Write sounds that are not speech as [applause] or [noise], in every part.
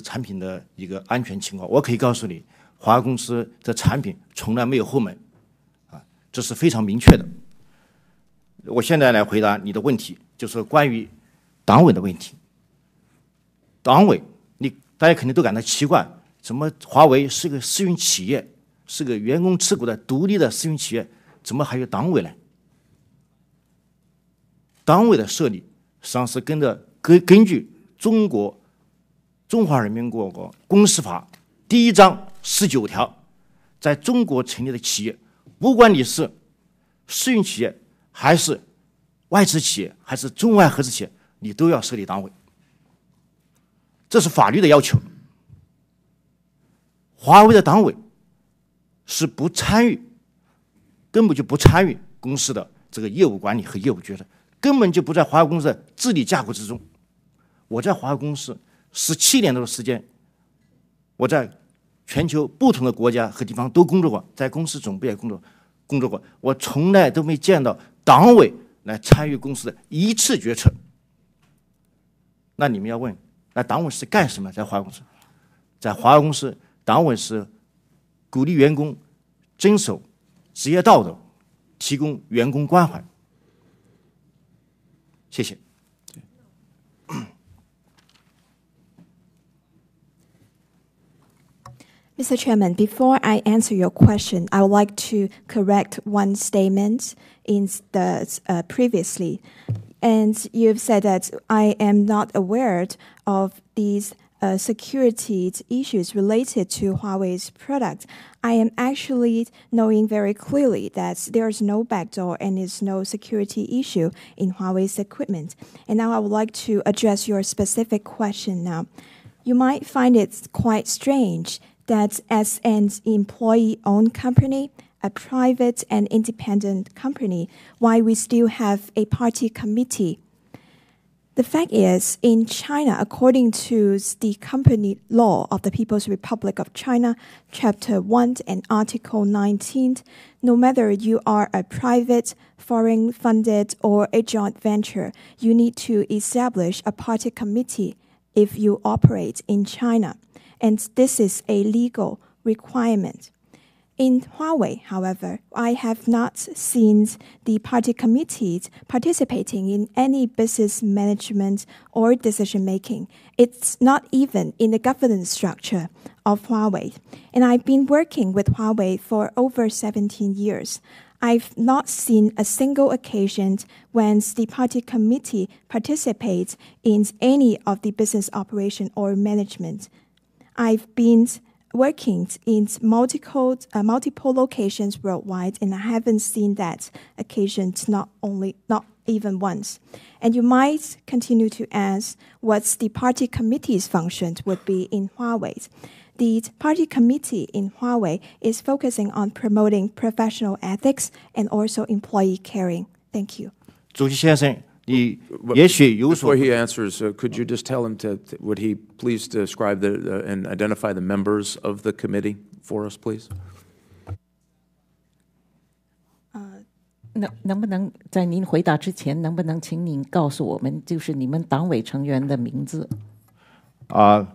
产品的一个安全情况，我可以告诉你，华为公司的产品从来没有后门，啊，这是非常明确的。我现在来回答你的问题，就是关于党委的问题。党委，你大家肯定都感到奇怪，怎么华为是个私营企业，是个员工持股的独立的私营企业，怎么还有党委呢？党委的设立实际上是跟着根根据中国。《中华人民共和国公司法》第一章十九条，在中国成立的企业，不管你是私营企业，还是外资企业，还是中外合资企业，你都要设立党委。这是法律的要求。华为的党委是不参与，根本就不参与公司的这个业务管理和业务决策，根本就不在华为公司的治理架构之中。我在华为公司。十七年多的时间，我在全球不同的国家和地方都工作过，在公司总部也工作，工作过。我从来都没见到党委来参与公司的一次决策。那你们要问，那党委是干什么？在华为公司，在华为公司，党委是鼓励员工遵守职业道德，提供员工关怀。谢谢。Mr. Chairman, before I answer your question, I would like to correct one statement in the uh, previously. And you've said that I am not aware of these uh, security issues related to Huawei's product, I am actually knowing very clearly that there is no backdoor and is no security issue in Huawei's equipment. And now I would like to address your specific question now. You might find it quite strange that as an employee owned company, a private and independent company, why we still have a party committee. The fact is, in China, according to the company law of the People's Republic of China, Chapter 1 and Article 19, no matter you are a private, foreign funded, or a joint venture, you need to establish a party committee if you operate in China and this is a legal requirement. In Huawei, however, I have not seen the party committees participating in any business management or decision making. It's not even in the governance structure of Huawei. And I've been working with Huawei for over 17 years. I've not seen a single occasion when the party committee participates in any of the business operation or management I've been working in multiple, uh, multiple locations worldwide, and I haven't seen that occasion not only not even once. And you might continue to ask what the party committee's function would be in Huawei. The party committee in Huawei is focusing on promoting professional ethics and also employee caring. Thank you. 主席先生，你也许有所。Before he answers, could you just tell him to? Would he please describe the uh, and identify the members of the committee for us, please? 呃，能能不能在您回答之前，能不能请您告诉我们，就是你们党委成员的名字？啊，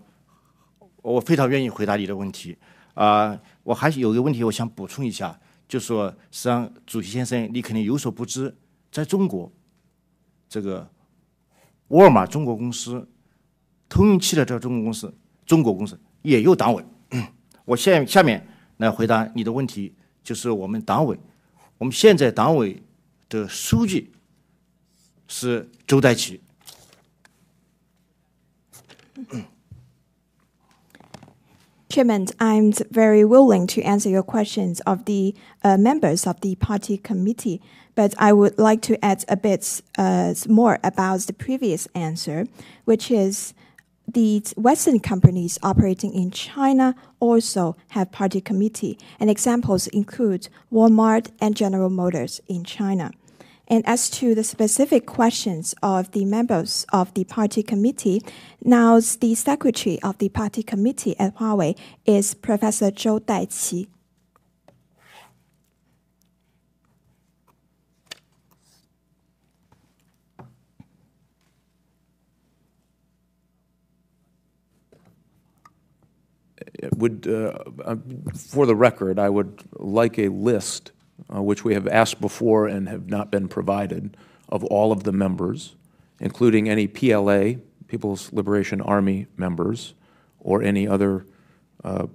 我非常愿意回答你的问题。啊，我还有一个问题，我想补充一下，就说实际上，主席先生，你肯定有所不知，在中国。这个沃尔玛中国公司、通用汽车这个中国公司、中国公司也有党委。我现下面来回答你的问题，就是我们党委，我们现在党委的书记是周代齐。Chairman, I'm very willing to answer your questions of the members of the Party Committee. But I would like to add a bit uh, more about the previous answer, which is the Western companies operating in China also have party committee, and examples include Walmart and General Motors in China. And as to the specific questions of the members of the party committee, now the secretary of the party committee at Huawei is Professor Zhou Daiqi. would, uh, uh, for the record, I would like a list, uh, which we have asked before and have not been provided, of all of the members, including any PLA, People's Liberation Army members, or any other uh,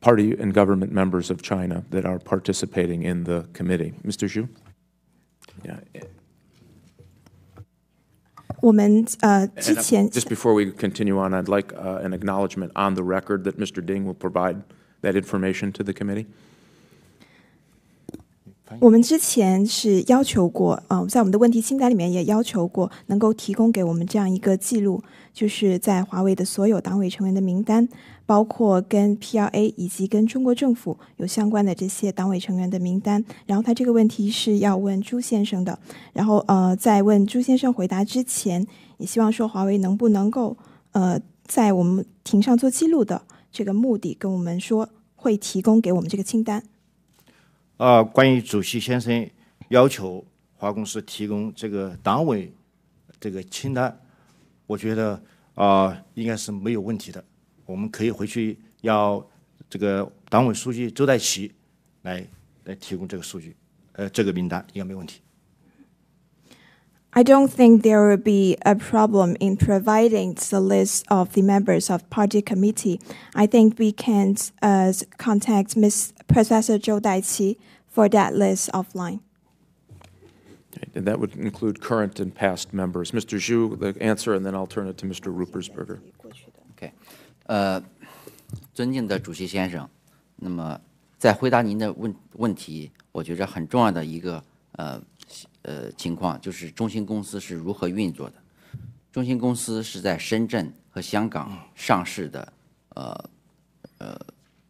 party and government members of China that are participating in the committee. Mr. Xu? Yeah uh, just before we continue on, I'd like uh, an acknowledgement on the record that Mr. Ding will provide that information to the committee. 我们之前是要求过，嗯，在我们的问题清单里面也要求过，能够提供给我们这样一个记录，就是在华为的所有党委成员的名单，包括跟 PLA 以及跟中国政府有相关的这些党委成员的名单。然后他这个问题是要问朱先生的，然后呃，在问朱先生回答之前，也希望说华为能不能够呃在我们庭上做记录的这个目的跟我们说会提供给我们这个清单。啊，关于主席先生要求华公司提供这个党委这个清单，我觉得啊，应该是没有问题的。我们可以回去要这个党委书记周代齐来来提供这个数据，呃，这个名单应该没问题。I don't think there will be a problem in providing the list of the members of party committee. I think we can uh, contact Ms. Professor Zhou Daiqi for that list offline. And that would include current and past members. Mr. Zhu, the answer, and then I'll turn it to Mr. Rupersberger. Okay. 呃，尊敬的主席先生，那么在回答您的问问题，我觉着很重要的一个呃 uh, 呃，情况就是中兴公司是如何运作的？中兴公司是在深圳和香港上市的，呃，呃，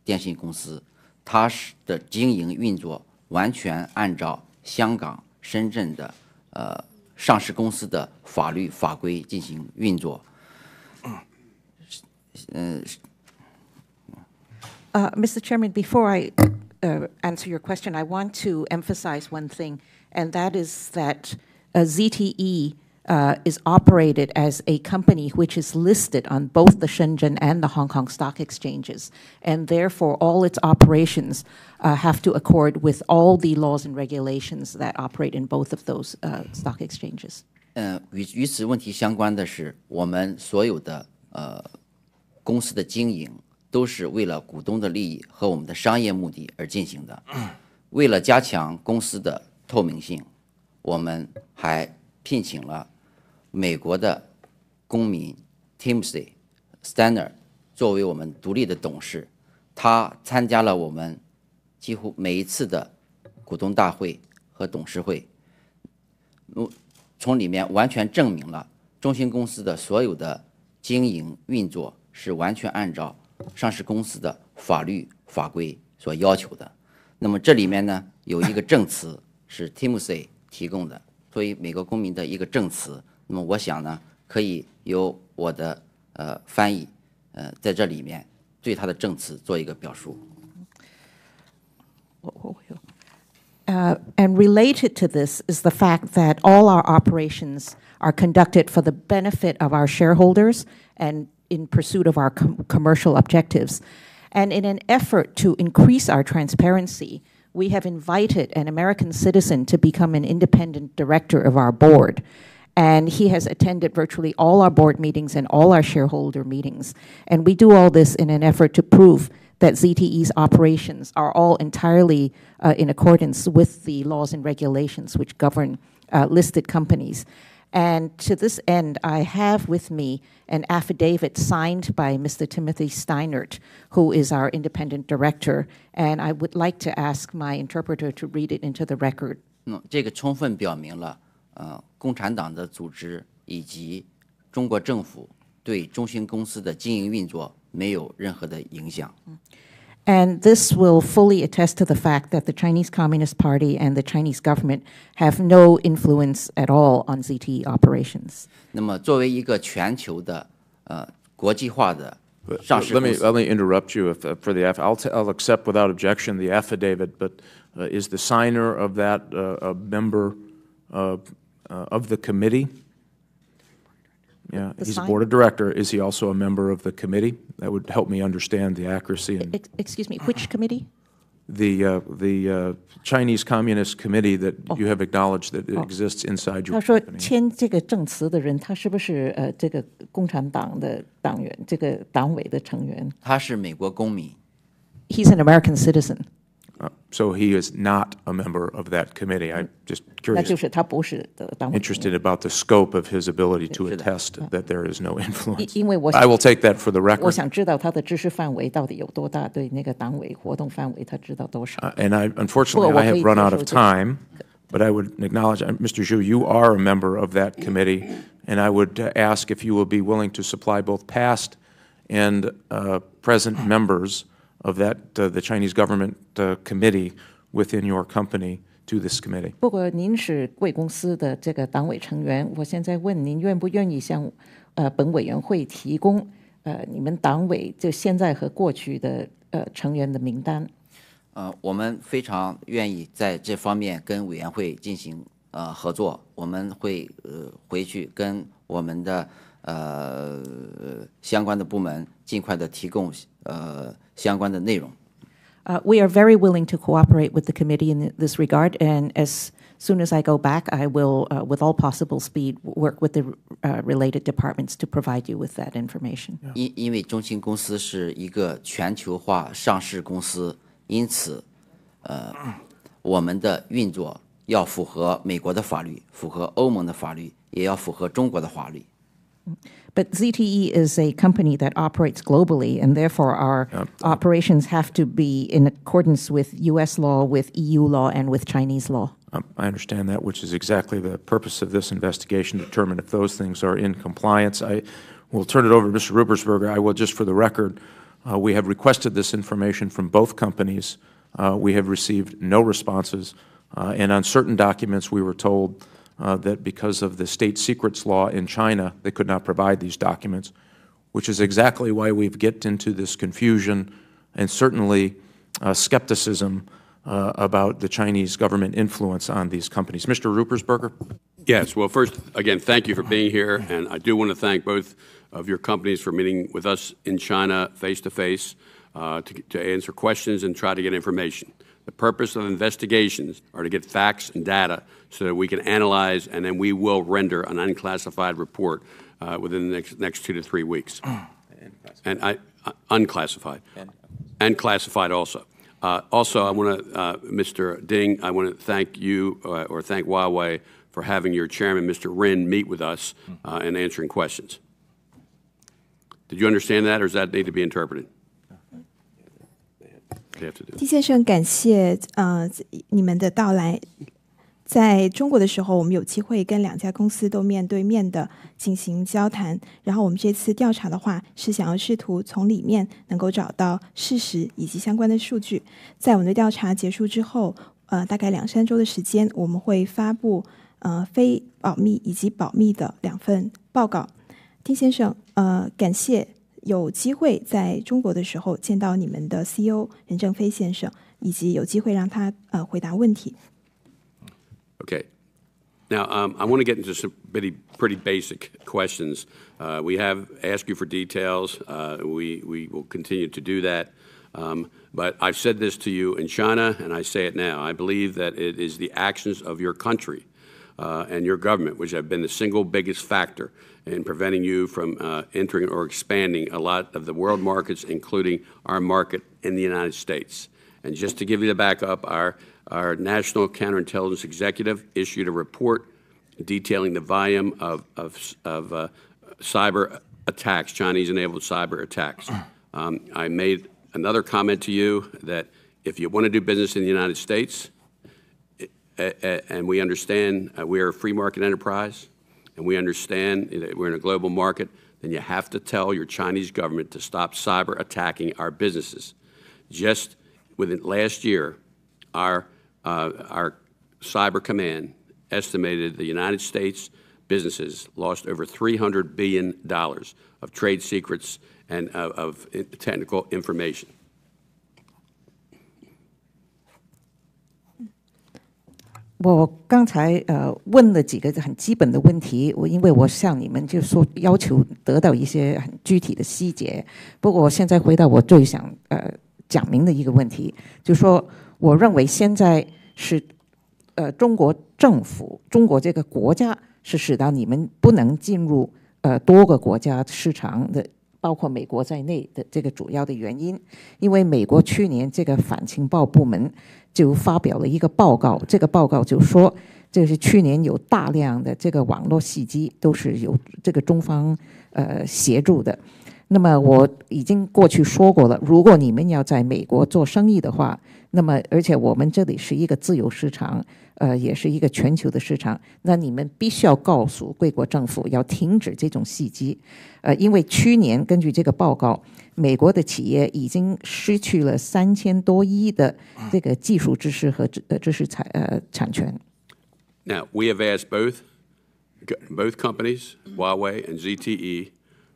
电信公司，它的经营运作完全按照香港、深圳的呃上市公司的法律法规进行运作。嗯，呃，Mr. Chairman，before I answer your question，I want to emphasize one thing. and that is that uh, ZTE uh, is operated as a company which is listed on both the Shenzhen and the Hong Kong stock exchanges, and therefore all its operations uh, have to accord with all the laws and regulations that operate in both of those uh, stock exchanges. 呃，与与此问题相关的是，我们所有的呃公司的经营都是为了股东的利益和我们的商业目的而进行的。为了加强公司的 uh, 透明性，我们还聘请了美国的公民 Timothy s t a n n e r 作为我们独立的董事，他参加了我们几乎每一次的股东大会和董事会，从里面完全证明了中兴公司的所有的经营运作是完全按照上市公司的法律法规所要求的。那么这里面呢，有一个证词。是 Timothy 提供的，作为美国公民的一个证词。那么我想呢，可以由我的呃翻译呃在这里面对他的证词做一个表述。Uh, and related to this is the fact that all our operations are conducted for the benefit of our shareholders and in pursuit of our com commercial objectives. And in an effort to increase our transparency, we have invited an American citizen to become an independent director of our board. And he has attended virtually all our board meetings and all our shareholder meetings. And we do all this in an effort to prove that ZTE's operations are all entirely uh, in accordance with the laws and regulations which govern uh, listed companies. And to this end, I have with me an affidavit signed by Mr. Timothy Steinert, who is our independent director, and I would like to ask my interpreter to read it into the record. 嗯，这个充分表明了，呃，共产党的组织以及中国政府对中兴公司的经营运作没有任何的影响。嗯。and this will fully attest to the fact that the Chinese Communist Party and the Chinese government have no influence at all on ZTE operations. let me let me interrupt you if, uh, for the I'll, t- I'll accept without objection the affidavit, but uh, is the signer of that uh, a member of uh, the committee? Yeah, the he's a board of director. Is he also a member of the committee? That would help me understand the accuracy and Ex- Excuse me, which committee? the, uh, the uh, Chinese Communist Committee that oh. you have acknowledged that oh. exists inside 他 your an American citizen. Uh, so he is not a member of that committee. I'm just curious. Interested about the scope of his ability to attest that there is no influence. I will take that for the record. 我想知道他的知识范围到底有多大，对那个党委活动范围他知道多少。Uh, and I, unfortunately, I have run out of time. But I would acknowledge, uh, Mr. Zhu, you are a member of that committee, and I would uh, ask if you will be willing to supply both past and uh, present members of that the the Chinese government t h committee within your company to this committee 不过您是贵公司的这个党委成员，我现在问您愿不愿意向呃本委员会提供呃你们党委就现在和过去的呃成员的名单。呃，我们非常愿意在这方面跟委员会进行呃合作，我们会呃回去跟。我们的呃相关的部门尽快的提供呃相关的内容。We are very willing to cooperate with the committee in this regard, and as soon as I go back, I will, with all possible speed, work with the related departments to provide you with that information. 因因为中兴公司是一个全球化上市公司，因此，呃，我们的运作。要符合美国的法律，符合欧盟的法律，也要符合中国的法律。But ZTE is a company that operates globally, and therefore our operations have to be in accordance with U.S. law, with EU law, and with Chinese law. I understand that, which is exactly the purpose of this investigation to determine if those things are in compliance. I will turn it over to Mr. Rubersberger. I will just for the record, uh, we have requested this information from both companies. Uh, we have received no responses. Uh, and on certain documents, we were told uh, that because of the state secrets law in China, they could not provide these documents, which is exactly why we've get into this confusion and certainly uh, skepticism uh, about the Chinese government influence on these companies. Mr. Rupersberger? Yes. Well, first, again, thank you for being here. And I do want to thank both of your companies for meeting with us in China face to face uh, to answer questions and try to get information. The purpose of investigations are to get facts and data so that we can analyze, and then we will render an unclassified report uh, within the next, next two to three weeks. [clears throat] and I, uh, unclassified. And, and classified also. Uh, also, I want to, uh, Mr. Ding, I want to thank you uh, or thank Huawei for having your chairman, Mr. Rin, meet with us and hmm. uh, answering questions. Did you understand that, or does that need to be interpreted? 丁先生，感谢呃你们的到来。在中国的时候，我们有机会跟两家公司都面对面的进行交谈。然后我们这次调查的话，是想要试图从里面能够找到事实以及相关的数据。在我们的调查结束之后，呃，大概两三周的时间，我们会发布呃非保密以及保密的两份报告。丁先生，呃，感谢。有机会在中国的时候见到你们的 CEO 任正非先生，以及有机会让他呃回答问题。Okay. Now, um, I want to get into some pretty, pretty basic questions. Uh, we have asked you for details. Uh, we, we will continue to do that. Um, but I've said this to you in China, and I say it now. I believe that it is the actions of your country uh, and your government which have been the single biggest factor and preventing you from uh, entering or expanding a lot of the world markets, including our market in the United States. And just to give you the backup, our, our National Counterintelligence Executive issued a report detailing the volume of, of, of uh, cyber attacks, Chinese enabled cyber attacks. [clears throat] Um, I made another comment to you that if you want to do business in the United States, eh, eh, and we understand uh, we are a free market enterprise, and we understand that we're in a global market, then you have to tell your Chinese government to stop cyber attacking our businesses. Just within last year, our, uh, our cyber command estimated the United States businesses lost over $300 billion of trade secrets and uh, of technical information. 我刚才呃问了几个很基本的问题，我因为我向你们就说要求得到一些很具体的细节。不过我现在回答我最想呃讲明的一个问题，就说我认为现在是呃中国政府、中国这个国家是使到你们不能进入呃多个国家市场的。包括美国在内的这个主要的原因，因为美国去年这个反情报部门就发表了一个报告，这个报告就说，这是去年有大量的这个网络袭击都是由这个中方呃协助的。那么我已经过去说过了，如果你们要在美国做生意的话，那么而且我们这里是一个自由市场。呃，也是一个全球的市场。那你们必须要告诉贵国政府要停止这种袭击，呃，因为去年根据这个报告，美国的企业已经失去了三千多亿的这个技术知识和知呃知识产呃产权。Now we have asked both both companies, Huawei and ZTE,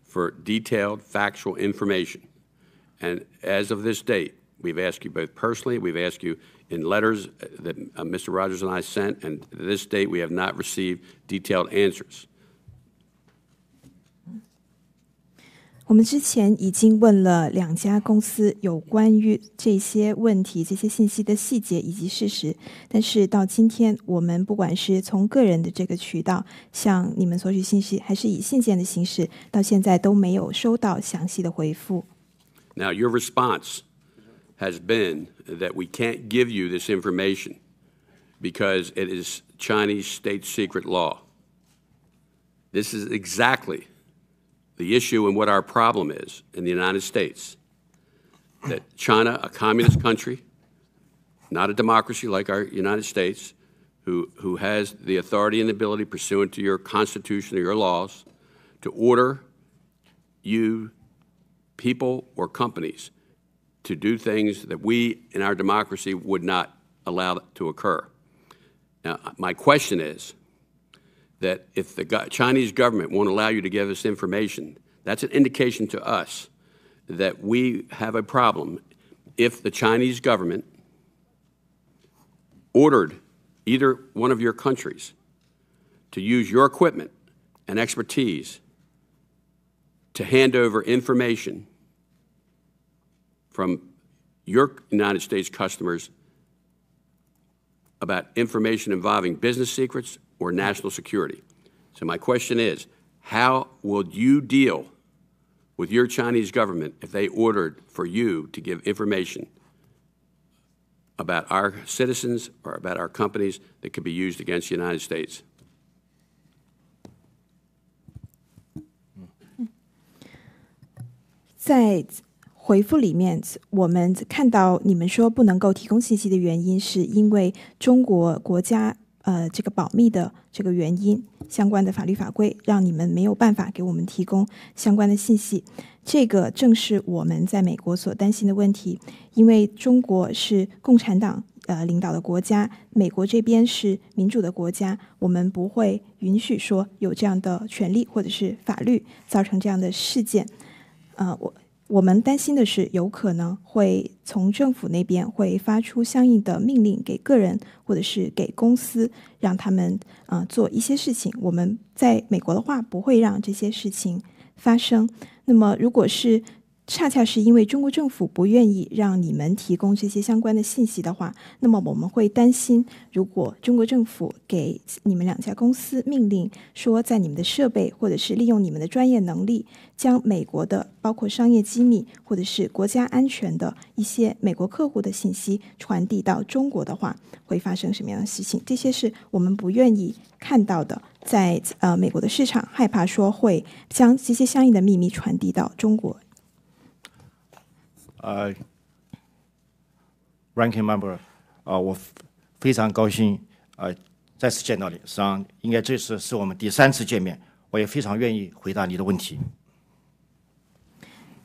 for detailed factual information, and as of this date, we've asked you both personally, we've asked you in letters uh, that uh, Mr. Rogers and I sent, and to this date, we have not received detailed answers. 我们之前已经问了两家公司有关于这些问题、这些信息的细节以及事实，但是到今天，我们不管是从个人的这个渠道向你们索取信息，还是以信件的形式，到现在都没有收到详细的回复。Now your response has been that we can't give you this information because it is Chinese state secret law. This is exactly the issue and what our problem is in the United States that China, a communist country, not a democracy like our United States, who, who has the authority and ability pursuant to your constitution or your laws to order you, people, or companies to do things that we in our democracy would not allow to occur. Now, my question is that if the go Chinese government won't allow you to give us information, that's an indication to us that we have a problem if the Chinese government ordered either one of your countries to use your equipment and expertise to hand over information from your United States customers about information involving business secrets or national security. So my question is, how will you deal with your Chinese government if they ordered for you to give information about our citizens or about our companies that could be used against the United States? 回复里面，我们看到你们说不能够提供信息的原因，是因为中国国家呃这个保密的这个原因相关的法律法规让你们没有办法给我们提供相关的信息。这个正是我们在美国所担心的问题，因为中国是共产党呃领导的国家，美国这边是民主的国家，我们不会允许说有这样的权利或者是法律造成这样的事件。呃，我。我们担心的是，有可能会从政府那边会发出相应的命令给个人，或者是给公司，让他们啊做一些事情。我们在美国的话，不会让这些事情发生。那么，如果是。恰恰是因为中国政府不愿意让你们提供这些相关的信息的话，那么我们会担心，如果中国政府给你们两家公司命令说，在你们的设备或者是利用你们的专业能力，将美国的包括商业机密或者是国家安全的一些美国客户的信息传递到中国的话，会发生什么样的事情？这些是我们不愿意看到的。在呃美国的市场，害怕说会将这些相应的秘密传递到中国。呃，Ranking uh, Member，啊、呃，我非常高兴，呃，再次见到你。实际上，应该这次是我们第三次见面，我也非常愿意回答你的问题。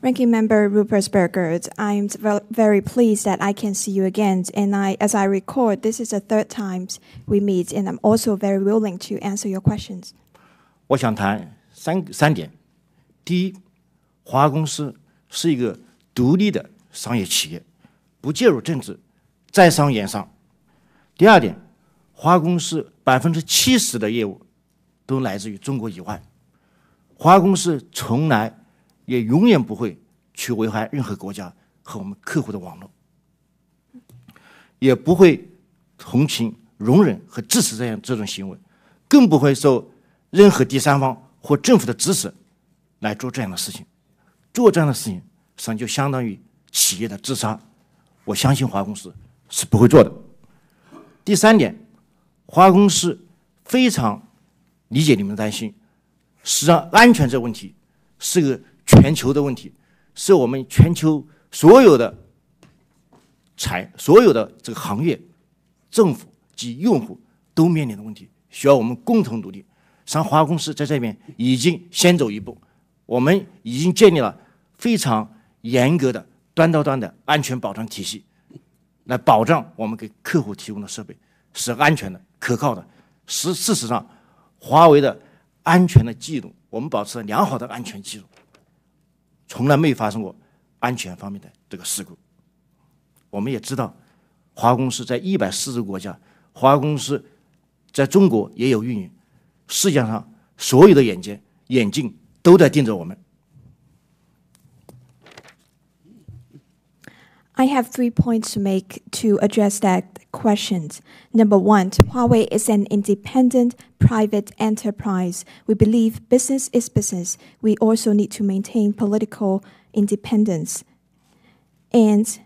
Ranking uh, Member Rupert Berger, I'm very pleased that I can see you again. And I, as I record, this is the third time we meet, and I'm also very willing to answer your questions. 我想谈三三点。第一，华公司是一个独立的商业企业，不介入政治，在商言商。第二点，华公司百分之七十的业务都来自于中国以外。华公司从来也永远不会去危害任何国家和我们客户的网络，也不会同情、容忍和支持这样这种行为，更不会受任何第三方或政府的支持来做这样的事情，做这样的事情。实际上就相当于企业的自杀，我相信华公司是不会做的。第三点，华公司非常理解你们的担心。实际上，安全这个问题是个全球的问题，是我们全球所有的产、所有的这个行业、政府及用户都面临的问题，需要我们共同努力。实际上，华公司在这边已经先走一步，我们已经建立了非常。严格的端到端的安全保障体系，来保障我们给客户提供的设备是安全的、可靠的。实事实上，华为的安全的记录，我们保持了良好的安全记录，从来没有发生过安全方面的这个事故。我们也知道，华公司在一百四十个国家，华为公司在中国也有运营。世界上所有的眼睛、眼镜都在盯着我们。I have three points to make to address that questions. Number one, Huawei is an independent private enterprise. We believe business is business. We also need to maintain political independence. And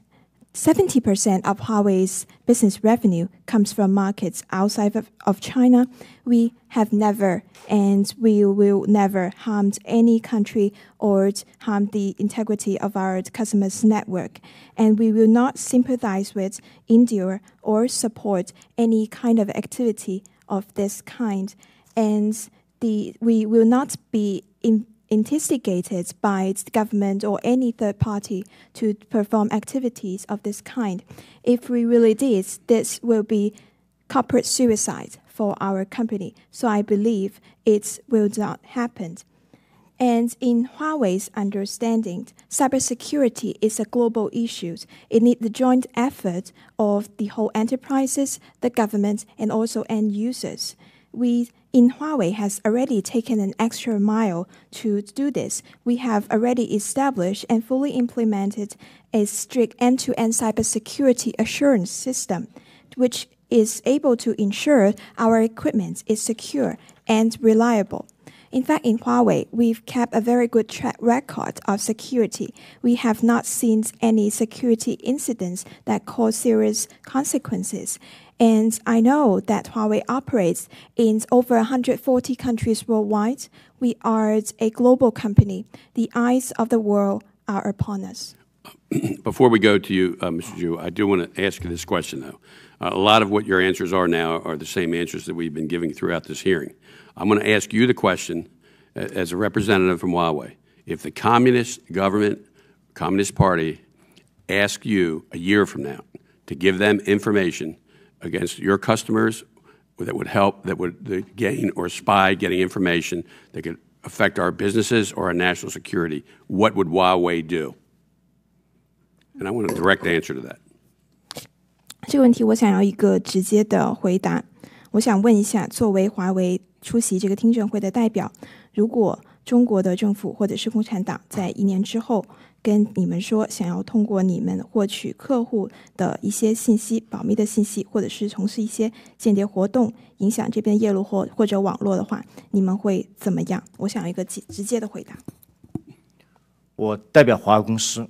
70% of Huawei's business revenue comes from markets outside of, of China. We have never and we will never harmed any country or harm the integrity of our customers' network. And we will not sympathize with, endure, or support any kind of activity of this kind. And the, we will not be in, instigated by the government or any third party to perform activities of this kind. If we really did, this will be corporate suicide for our company. So I believe it will not happen. And in Huawei's understanding, cybersecurity is a global issue. It needs the joint effort of the whole enterprises, the government, and also end users we in Huawei has already taken an extra mile to do this. We have already established and fully implemented a strict end-to-end cybersecurity assurance system, which is able to ensure our equipment is secure and reliable. In fact, in Huawei, we've kept a very good track record of security. We have not seen any security incidents that cause serious consequences. And I know that Huawei operates in over 140 countries worldwide. We are a global company. The eyes of the world are upon us. [clears throat] Before we go to you, uh, Mr. Zhu, I do want to ask you this question, though. Uh, a lot of what your answers are now are the same answers that we've been giving throughout this hearing. I'm going to ask you the question uh, as a representative from Huawei. If the communist government, communist party, ask you a year from now to give them information against your customers that would help, that would gain or spy getting information that could affect our businesses or our national security, what would Huawei do? And I want a direct answer to that. 这个问题我想要一个直接的回答。我想问一下，作为华为出席这个听证会的代表，如果中国的政府或者是共产党在一年之后跟你们说想要通过你们获取客户的一些信息、保密的信息，或者是从事一些间谍活动、影响这边的业务或或者网络的话，你们会怎么样？我想要一个直直接的回答。我代表华为公司，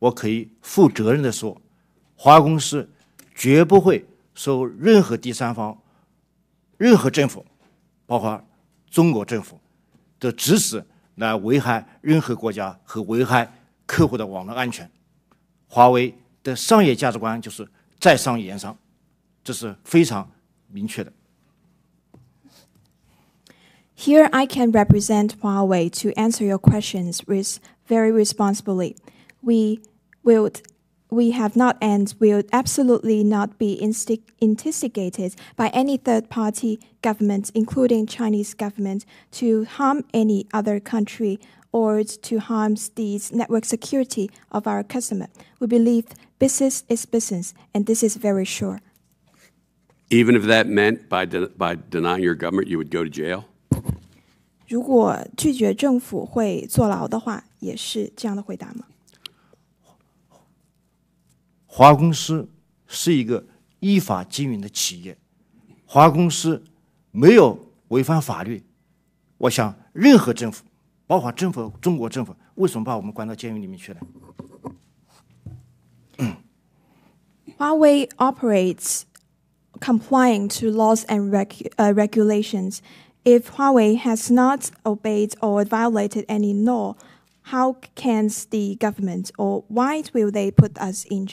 我可以负责任的说，华为公司绝不会收任何第三方。任何政府，包括中国政府的指使来危害任何国家和危害客户的网络安全。华为的商业价值观就是在商言商，这是非常明确的。Here I can represent Huawei to answer your questions with very responsibly. We will we have not and will absolutely not be instigated by any third party government, including Chinese government, to harm any other country or to harm the network security of our customer. We believe business is business, and this is very sure. Even if that meant by, de- by denying your government, you would go to jail? 如果拒绝政府会坐牢的话，也是这样的回答吗？华公司是一个依法经营的企业，华公司没有违反法律。我想，任何政府，包括政府中国政府，为什么把我们关到监狱里面去呢？Huawei operates complying to laws and reg uh, regulations. If Huawei has not obeyed or violated any law, how can the government or why will they put us in